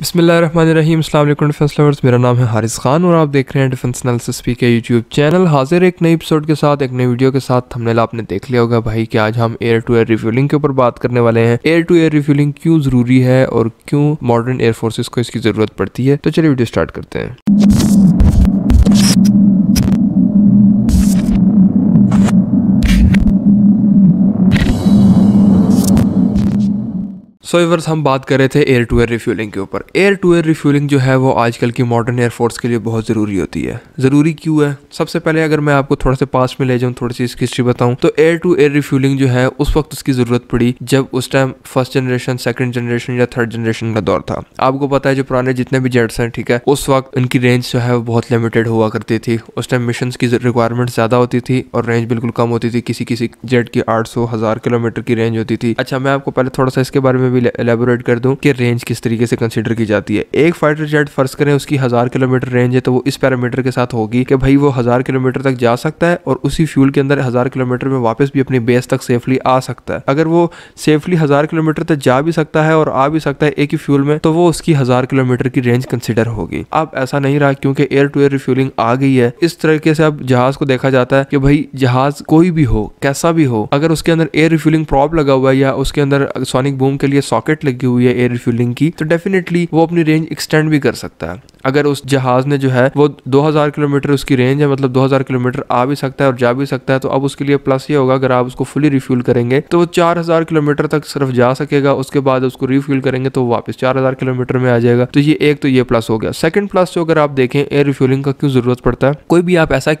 बसमिल defence lovers मेरा नाम है हारिस खान और आप देख रहे हैं defence analysis P K YouTube channel हाजिर एक नई एपिसोड के साथ एक नई वीडियो के साथ हमने आपने देख लिया होगा भाई कि आज हम एयर टू एयर रिफ्यूलिंग के ऊपर बात करने वाले हैं एयर टू एयर रिफ्यूलिंग क्यों जरूरी है और क्यों मॉडर्न एयर एयरफोर्सेस को इसकी जरूरत पड़ती है तो चलिए वीडियो स्टार्ट करते हैं सो so, इवर्स हम बात कर रहे थे एयर टू एयर रिफ्यूलिंग के ऊपर एयर टू एयर रिफ्यूलिंग जो है वो आजकल की मॉडर्न एयरफोर्स के लिए बहुत ज़रूरी होती है ज़रूरी क्यों है सबसे पहले अगर मैं आपको थोड़ा सा पास में ले जाऊँ थोड़ी सी इसकी हिस्ट्री बताऊँ तो एयर टू एयर रिफ्यूलिंग जो है उस वक्त उसकी ज़रूरत पड़ी जब उस time first generation second generation या थर्ड जनरेशन का दौर था आपको पता है जो पुराने जितने भी जेट्स हैं ठीक है उस वक्त इनकी रेंज जो है वो बहुत लिमिटेड हुआ करती थी उस टाइम मिशन की रिक्वायरमेंट ज़्यादा होती थी और रेंज बिल्कुल कम होती थी किसी किसी जेट की आठ सौ किलोमीटर की रेंज होती थी अच्छा मैं आपको पहले थोड़ा सा इसके बारे में भी भी एलेबोरेट कर दूं कि रेंज किस तरीके से कंसिडर की जाती है एक फाइटर जेट फर्ज करें उसकी हज़ार किलोमीटर रेंज है तो वो इस पैरामीटर के साथ होगी कि भाई वो हज़ार किलोमीटर तक जा सकता है और उसी फ्यूल के अंदर हज़ार किलोमीटर में वापस भी अपनी बेस तक सेफली आ सकता है अगर वो सेफली हज़ार किलोमीटर तक जा भी सकता है और आ भी सकता है एक ही फ्यूल में तो वो उसकी हज़ार किलोमीटर की रेंज कंसिडर होगी अब ऐसा नहीं रहा क्योंकि एयर टू एयर रिफ्यूलिंग आ गई है इस तरीके से अब जहाज़ को देखा जाता है कि भाई जहाज़ कोई भी हो कैसा भी हो अगर उसके अंदर एयर रिफ्यूलिंग प्रॉप लगा हुआ है या उसके अंदर सोनिक बूम के लिए सॉकेट लगी हुई है एयर रिफ्यूलिंग की तो डेफिनेटली वो अपनी रेंज एक्सटेंड भी कर सकता है अगर उस जहाज ने जो है वो 2000 किलोमीटर उसकी रेंज है मतलब 2000 किलोमीटर आ भी सकता है और जा भी सकता है तो अब उसके लिए प्लस ये होगा अगर आप उसको फुली रिफ्यूल करेंगे तो वो 4000 किलोमीटर तक सिर्फ जा सकेगा उसके बाद उसको रिफ्यूल करेंगे तो वापस 4000 किलोमीटर में आ जाएगा तो ये एक तो ये प्लस हो गया सेकंड प्लस जो अगर आप देखें एयर रिफ्यूलिंग का क्यों जरूरत पड़ता है कोई भी आप ऐसा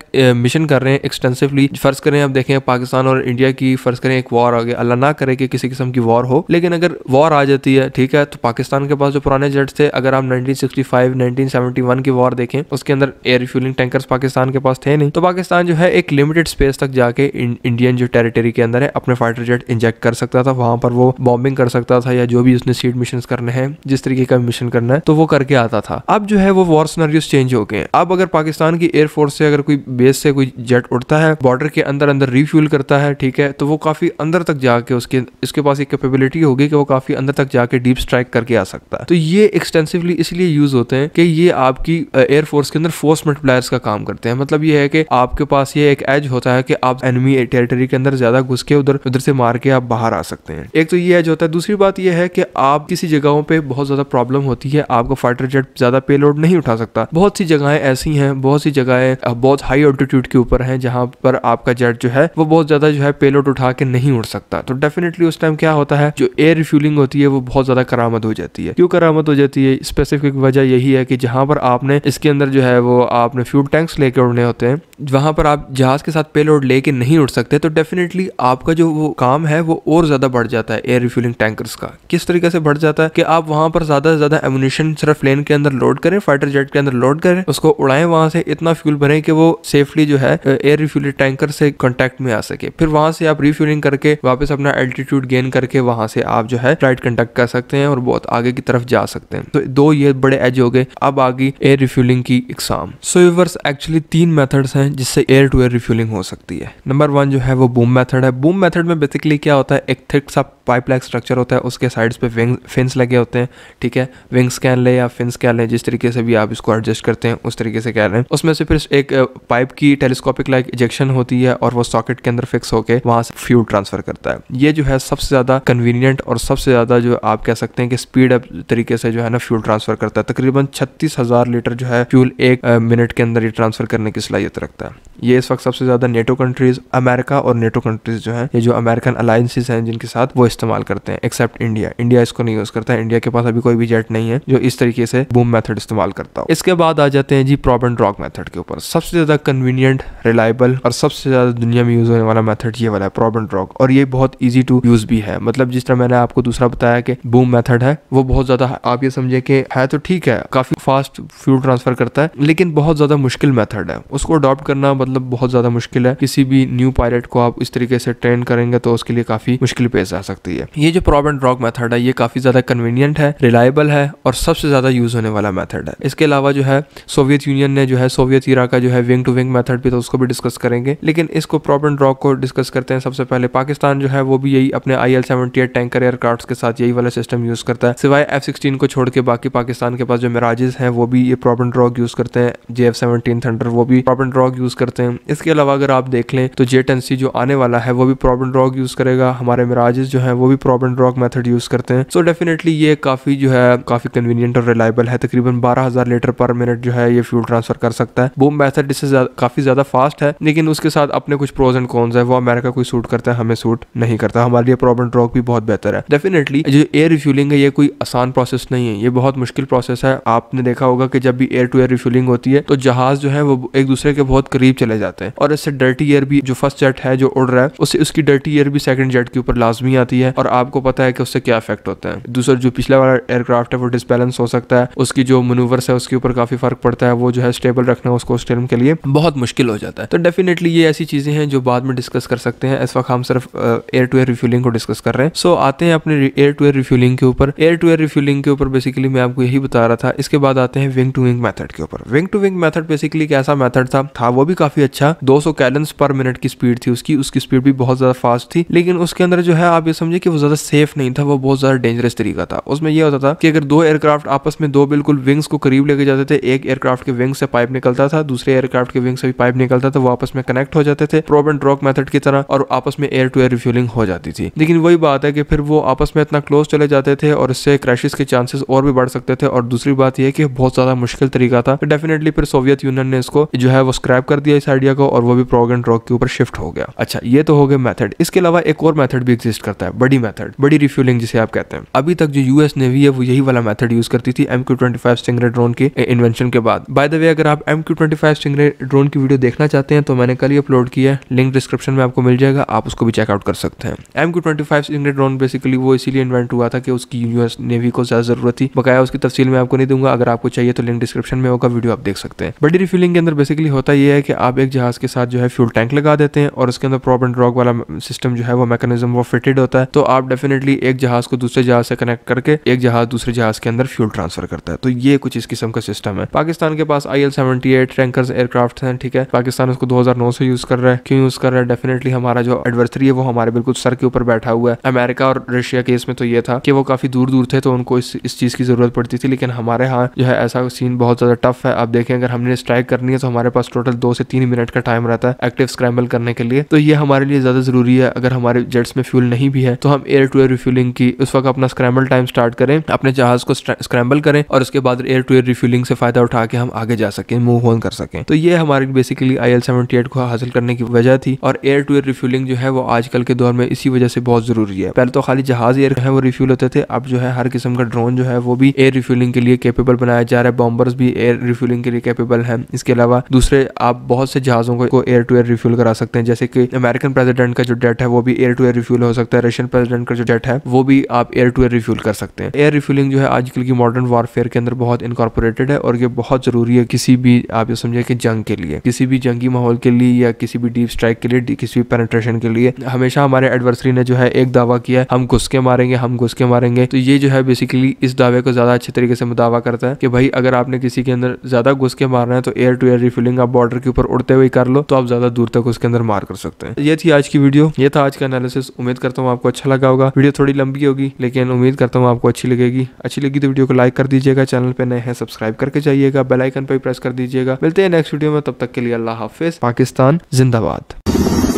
मिशन कर रहे हैं एक्सटेंसिवली फर्ज करें आप देखें पाकिस्तान और इंडिया की फर्ज करें एक वॉर आ गया अल्लाह ना करे कि किसी किस्म की वॉर हो लेकिन अगर वॉर वॉर आ जाती है ठीक है तो पाकिस्तान के पास जो पुराने जेट्स थे अगर आप 1965 1971 की वॉर देखें उसके अंदर एयर फ्यूलिंग टैंकर्स पाकिस्तान के पास थे नहीं तो पाकिस्तान जो है एक लिमिटेड स्पेस तक जाके इंडियन जो टेरिटरी के अंदर है अपने फाइटर जेट इंजेक्ट कर सकता था वहां पर वो बॉम्बिंग कर सकता था या जो भी उसने सीट मिशन करने हैं जिस तरीके का मिशन करना है तो वो करके आता था अब जो है वो वॉर सिनेरियोस चेंज हो गए अब अगर पाकिस्तान की एयरफोर्स से अगर कोई बेस से कोई जेट उठता है बॉर्डर के अंदर अंदर रिफ्यूल करता है ठीक है तो वो काफी अंदर तक जाके उसके इसके पास एक कैपेबिलिटी होगी कि वो काफी काफ़ी अंदर तक जाके डीप स्ट्राइक करके आ सकता है तो ये एक्सटेंसिवली इसलिए यूज होते हैं कि ये आपकी एयरफोर्स के अंदर फोर्स मल्टीप्लायर्स का काम करते हैं मतलब ये है कि आपके पास ये एक एज होता है कि आप एनिमी टेरिटरी के अंदर ज्यादा घुस के उधर उधर से मार के आप बाहर आ सकते हैं एक तो ये एज होता है दूसरी बात यह है कि आप किसी जगहों पर बहुत ज्यादा प्रॉब्लम होती है आपका फाइटर जेट ज्यादा पे नहीं उठा सकता बहुत सी जगहें ऐसी हैं बहुत सी जगहें बहुत हाई ऑल्टीट्यूड के ऊपर हैं जहां पर आपका जेट जो है वो बहुत ज्यादा जो है पेलोड उठा के नहीं उठ सकता तो डेफिनेटली उस टाइम क्या होता है जो एयर रिफ्यूलिंग फीलिंग होती है वो बहुत ज़्यादा करामत हो जाती है क्यों करामत हो जाती है स्पेसिफिक वजह यही है कि जहाँ पर आपने इसके अंदर जो है वो आपने फ्यूल टैंक्स लेके उड़ने होते हैं वहां पर आप जहाज़ के साथ पेलोड लेके नहीं उड़ सकते तो डेफिनेटली आपका जो वो काम है वो और ज़्यादा बढ़ जाता है एयर रिफ्यूलिंग टैंकर्स का किस तरीके से बढ़ जाता है कि आप वहाँ पर ज़्यादा से ज़्यादा एमुनेशन सिर्फ प्लेन के अंदर लोड करें फाइटर जेट के अंदर लोड करें उसको उड़ाएं वहाँ से इतना फ्यूल भरें कि वो सेफली जो है एयर रिफ्यूल टैंकर से कॉन्टेक्ट में आ सके फिर वहां से आप रिफ्यूलिंग करके वापस अपना एल्टीट्यूड गेन करके वहां से आप जो है सैटेलाइट राइट कंडक्ट कर सकते हैं और बहुत आगे की तरफ जा सकते हैं तो दो ये बड़े एज हो गए अब आ गई एयर रिफ्यूलिंग की एग्जाम सो यूवर्स एक्चुअली तीन मेथड्स हैं जिससे एयर टू एयर रिफ्यूलिंग हो सकती है नंबर वन जो है वो बूम मेथड है बूम मेथड में बेसिकली क्या होता है एक थिक सा पाइप लाइक स्ट्रक्चर होता है उसके साइड्स पे विंग फिन्स लगे होते हैं ठीक है विंग्स कह लें या फिन्स कह लें जिस तरीके से भी आप इसको एडजस्ट करते हैं उस तरीके से कह रहे हैं उसमें से फिर एक पाइप की टेलीस्कोपिक लाइक इजेक्शन होती है और वो सॉकेट के अंदर फिक्स होकर वहां से फ्यूल ट्रांसफर करता है ये जो है सबसे ज़्यादा कन्वीनियंट और सबसे सबसे ज़्यादा जो आप कह सकते हैं कि स्पीड अप तरीके से जो है ना फ्यूल ट्रांसफर करता है तकरीबन छत्तीस हज़ार लीटर जो है फ्यूल एक मिनट के अंदर ये ट्रांसफर करने की सलाहियत रखता है ये इस वक्त सबसे ज़्यादा नेटो कंट्रीज़ अमेरिका और नेटो कंट्रीज़ जो है ये जो अमेरिकन अलायंसेज हैं जिनके साथ वो इस्तेमाल करते हैं एक्सेप्ट इंडिया इंडिया इसको नहीं यूज़ करता है इंडिया के पास अभी कोई भी जेट नहीं है जो इस तरीके से बूम मेथड इस्तेमाल करता हो इसके बाद आ जाते हैं जी प्रॉप एंड रॉक मेथड के ऊपर सबसे ज़्यादा कन्वीनियंट रिलायबल और सबसे ज़्यादा दुनिया में यूज़ होने वाला मैथड ये वाला है प्रॉप एंड रॉक और ये बहुत ईजी टू यूज़ भी है मतलब जिस तरह मैंने आपको दूसरा दूसरा बताया कि बूम मेथड है वो बहुत ज़्यादा आप ये समझे कि है तो ठीक है काफ़ी फास्ट फ्यूल ट्रांसफ़र करता है लेकिन बहुत ज़्यादा मुश्किल मेथड है उसको अडॉप्ट करना मतलब बहुत ज़्यादा मुश्किल है किसी भी न्यू पायलट को आप इस तरीके से ट्रेन करेंगे तो उसके लिए काफ़ी मुश्किल पेश आ सकती है ये जो प्रॉब एंड ड्रॉग मेथड है ये काफ़ी ज़्यादा कन्वीनियंट है रिलायबल है और सबसे ज़्यादा यूज़ होने वाला मेथड है इसके अलावा जो है सोवियत यूनियन ने जो है सोवियत इरा का जो है विंग टू विंग मेथड भी तो उसको भी डिस्कस करेंगे लेकिन इसको प्रॉब एंड ड्रॉग को डिस्कस करते हैं सबसे पहले पाकिस्तान जो है वो भी यही अपने I L seventy eight tanker aircraft के साथ यही वाला सिस्टम यूज़ करता है सिवाय एफ सिक्सटीन को छोड़ के बाकी पाकिस्तान के पास जो मिराजेस हैं वो भी ये प्रॉब्लम ड्रॉग यूज़ करते हैं जे एफ सेवनटीन थंडर वो भी प्रॉब्लम ड्रॉग यूज़ करते हैं इसके अलावा अगर आप देख लें तो जे टेन सी जो आने वाला है वो भी प्रॉब्लम ड्रॉग यूज़ करेगा हमारे मिराजेस जो है वो भी प्रॉब्लम ड्रॉग मेथड यूज़ करते हैं सो डेफिनेटली ये काफ़ी जो है काफ़ी कन्वीनियंट और रिलायबल है तकरीबन बारह हज़ार लीटर पर मिनट जो है ये फ्यूल ट्रांसफर कर सकता है वो मैथड इससे काफ़ी ज़्यादा फास्ट है लेकिन उसके साथ अपने कुछ प्रोज एंड कॉन्स है वो अमेरिका कोई सूट करता है हमें सूट नहीं करता हमारे लिए प्रॉब्लम ड्रॉग भी बहुत बेहतर है डेफिनेट डेफिनेटली जो एयर रिफ्यूलिंग है ये कोई आसान प्रोसेस नहीं है ये बहुत मुश्किल प्रोसेस है आपने देखा होगा कि जब भी एयर टू एयर रिफ्यूलिंग होती है तो जहाज जो है वो एक दूसरे के बहुत करीब चले जाते हैं और इससे डर्टी एयर भी जो फर्स्ट जेट है जो उड़ रहा है उससे उसकी डर्टी एयर भी सेकंड जेट के ऊपर लाजमी आती है और आपको पता है कि उससे क्या इफेक्ट होता है दूसरा जो पिछला वाला एयरक्राफ्ट है वो डिसबैलेंस हो सकता है उसकी जो मनूवर्स है उसके ऊपर काफी फर्क पड़ता है वो जो है स्टेबल रखना उसको उस के लिए बहुत मुश्किल हो जाता है तो डेफिनेटली ये ऐसी चीजें हैं जो बाद में डिस्कस कर सकते हैं इस वक्त हम सिर्फ एयर टू एयर रिफ्यूलिंग को डिस्कस कर रहे हैं सो आते हैं अपने एयर टू एयर रिफ्यूलिंग के ऊपर एयर टू एयर रिफ्यूलिंग के ऊपर बेसिकली मैं आपको यही बता रहा था इसके बाद आते हैं विंग टू विंग मेथड के ऊपर wing to wing method basically एक ऐसा मेथड था था वो भी काफी अच्छा 200 सौ पर मिनट की स्पीड थी उसकी उसकी स्पीड भी बहुत ज्यादा फास्ट थी लेकिन उसके अंदर जो है आप ये समझे कि वो ज्यादा सेफ नहीं था वो बहुत ज्यादा डेंजरस तरीका था उसमें यह होता था कि अगर दो एयरक्राफ्ट आपस में दो बिल्कुल विंग्स को करीब लेके जाते थे एक एयरक्राफ्ट के विंग से पाइप निकलता था दूसरे एयरक्राफ्ट के विंग से भी पाइप निकलता था वो आपस में कनेक्ट हो जाते थे प्रोब एंड ड्रॉप मेथड की तरह और आपस में एयर टू एयर रिफ्यूलिंग हो जाती थी लेकिन वही बात है कि फिर वो आपस में में इतना क्लोज चले जाते थे और इससे क्राइसिस के चांसेस और भी बढ़ सकते थे और दूसरी बात यह कि बहुत ज्यादा मुश्किल तरीका था डेफिनेटली फिर सोवियत यूनियन ने इसको जो है वो स्क्रैप कर दिया इस आइडिया को और वो भी प्रोग एंड रॉक के ऊपर शिफ्ट हो गया अच्छा ये तो हो गया मैथड इसके अलावा एक और मैथड भी एग्जिस्ट करता है बड़ी मैथड बड़ी रिफ्यूलिंग जिसे आप कहते हैं अभी तक जो यूएस नेवी है वो यही वाला मैथड यूज करती थी एम क्यू ट्वेंटी ड्रोन के इन्वेंशन के बाद बाय द वे अगर आप एम क्यू ट्वेंटी ड्रोन की वीडियो देखना चाहते हैं तो मैंने कल ही अपलोड किया है लिंक डिस्क्रिप्शन में आपको मिल जाएगा आप उसको भी चेकआउट कर सकते हैं M Q twenty drone basically वो इसीलिए इन्वेंट हुआ था कि उसकी यूएस नेवी को ज्यादा जरूरत थी बकाया उसकी तफसील मैं आपको नहीं दूंगा अगर आपको चाहिए तो लिंक डिस्क्रिप्शन में होगा वीडियो आप देख सकते हैं बड़ी रिफिलिंग के अंदर बेसिकली होता यह है कि आप एक जहाज के साथ जो है फ्यूल टैंक लगा देते हैं और उसके अंदर प्रॉप एंड ड्रॉग वाला सिस्टम जो है वो मैकेनिज्म वो फिटेड होता है तो आप डेफिनेटली एक जहाज को दूसरे जहाज से कनेक्ट करके एक जहाज दूसरे जहाज के अंदर फ्यूल ट्रांसफर करता है तो ये कुछ इस किस्म का सिस्टम है पाकिस्तान के पास I L seventy eight tanker aircraft है ठीक है पाकिस्तान उसको 2009 से यूज कर रहा है क्यों यूज कर रहा है डेफिनेटली हमारा जो एडवर्सरी है वो हमारे बिल्कुल सर के ऊपर बैठा हुआ है अमेरिका और रशिया केस में तो ये था कि वो काफी दूर दूर थे तो उनको इस इस चीज की जरूरत पड़ती थी लेकिन हमारे यहाँ जो है ऐसा सीन बहुत ज्यादा टफ है आप देखें अगर हमने स्ट्राइक करनी है तो हमारे पास टोटल दो से तीन मिनट का टाइम रहता है एक्टिव स्क्रैम्बल करने के लिए तो ये हमारे लिए ज्यादा जरूरी है अगर हमारे जेट्स में फ्यूल नहीं भी है तो हम एयर टू एयर रिफ्यूलिंग की उस वक्त अपना स्क्रैम्बल टाइम स्टार्ट करें अपने जहाज को स्क्रैम्बल करें और उसके बाद एयर टू एयर रिफ्यूलिंग से फायदा उठा के हम आगे जा सकें मूव ऑन कर सकें तो ये हमारे basically I L seventy eight को हासिल करने की वजह थी और एयर टू एयर रिफ्यूलिंग जो है वो आजकल के दौर में इसी वजह से बहुत जरूरी है पहले तो खाली जहाज एयर है वो रिफ्यूल होते थे अब जो है हर किस्म का ड्रोन जो है वो भी एयर रिफ्यूलिंग के लिए कैपेबल बनाया जा रहा है बॉम्बर्स भी एयर रिफ्यूलिंग के लिए कैपेबल है इसके अलावा दूसरे आप बहुत से जहाजों को एयर टू एयर रिफ्यूल करा सकते हैं जैसे कि अमेरिकन प्रेसिडेंट का जो डेट है वो भी एयर टू एयर रिफ्यूल हो सकता है रशियन प्रेसिडेंट का जो डेट है वो भी आप एयर टू एयर रिफ्यूल कर सकते हैं एयर रिफ्यूलिंग जो है आजकल की मॉडर्न वारफेयर के अंदर बहुत इनकॉर्पोरेटेड है और ये बहुत जरूरी है किसी भी आप ये समझे कि जंग के लिए किसी भी जंगी माहौल के लिए या किसी भी डीप स्ट्राइक के लिए किसी भी पेनेट्रेशन के लिए हमेशा हमारे एडवर्सरी ने जो है एक दावा किया है हम घुस के मारेंगे हम घुस के मारेंगे तो ये जो है बेसिकली इस दावे को ज्यादा अच्छे तरीके से मुदावा करता है कि भाई अगर आपने किसी के अंदर ज्यादा घुस के मारना है तो एयर टू एयर रिफिलिंग आप बॉर्डर के ऊपर उड़ते हुए कर लो तो आप ज्यादा दूर तक उसके अंदर मार कर सकते हैं ये थी आज की वीडियो ये था आज का एनालिसिस उम्मीद करता हूँ आपको अच्छा लगा होगा वीडियो थोड़ी लंबी होगी लेकिन उम्मीद करता हूँ आपको अच्छी लगेगी अच्छी लगी तो वीडियो को लाइक कर दीजिएगा चैनल पर नए हैं सब्सक्राइब करके जाइएगा बेलाइकन पर प्रेस कर दीजिएगा मिलते हैं नेक्स्ट वीडियो में तब तक के लिए अल्लाह हाफिज पाकिस्तान जिंदाबाद